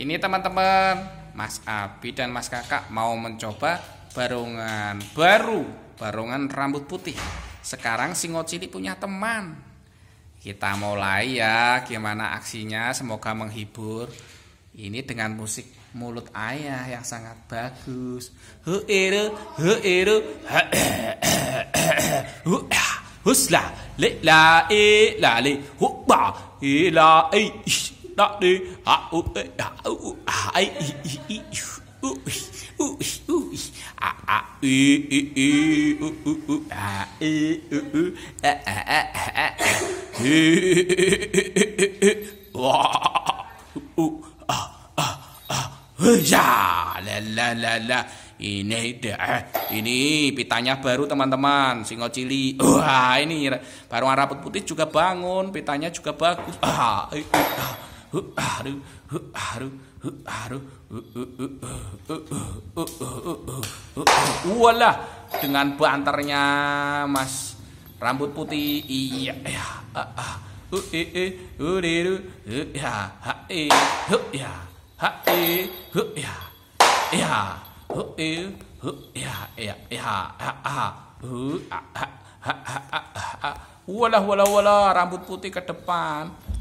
Ini teman-teman, Mas Abi dan Mas Kakak mau mencoba barongan baru, barongan rambut putih. Sekarang singo cilik punya teman. Kita mulai ya, gimana aksinya? Semoga menghibur. Ini dengan musik mulut ayah yang sangat bagus. Huiru, huiru, hu eru, hu ah, husla, le la e la le, hu ba, tak di ai i i ya la la ini dah eh, ini pitanya baru teman-teman singo cili wah ini baru arah putih juga bangun pitanya juga bagus ah, eh, eh, ah. Walah, dengan banternya Mas rambut putih. Iya, ya. ya, ya, ya, ya, ya, ya, ya, walah walah walah rambut putih ke depan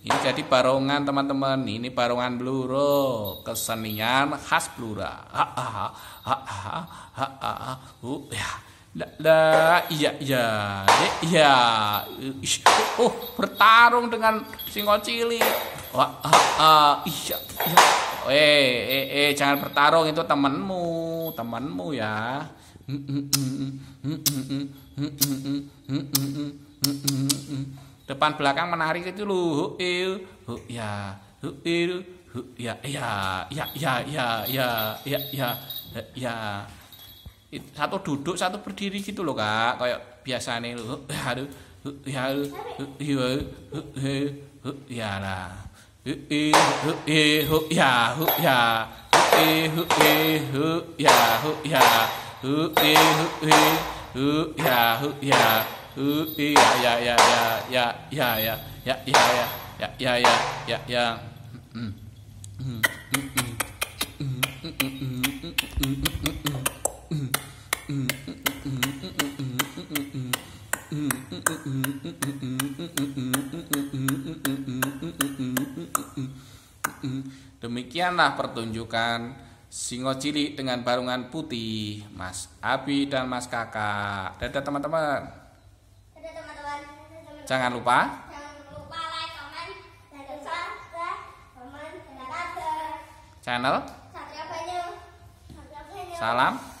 Ini jadi barongan teman-teman. Ini barongan Bluro, kesenian khas Blura. Ha ha ha ha ha ha. Uh, ya. La, la iya iya iya. Oh, bertarung dengan singo cili Wah, ah, ah, iya iya. Eh, eh, eh, jangan bertarung itu temanmu, temanmu ya. Mm -mm -mm. Mm -mm -mm. Mm -mm -mm. Mm depan belakang menarik itu lu il hu ya il hu ya ya ya ya ya ya ya ya ya satu duduk satu berdiri gitu loh kak kayak biasa nih lu hu ya ya ya lah ya ya ya ya ya hu ya hu ya hu ya ya ya ya ya ya ya ya ya ya ya ya ya ya Demikianlah pertunjukan Singo cilik dengan barungan putih, Mas Abi dan Mas Kakak. Dadah teman-teman. Dadah teman-teman. Jangan lupa. Channel. Salam.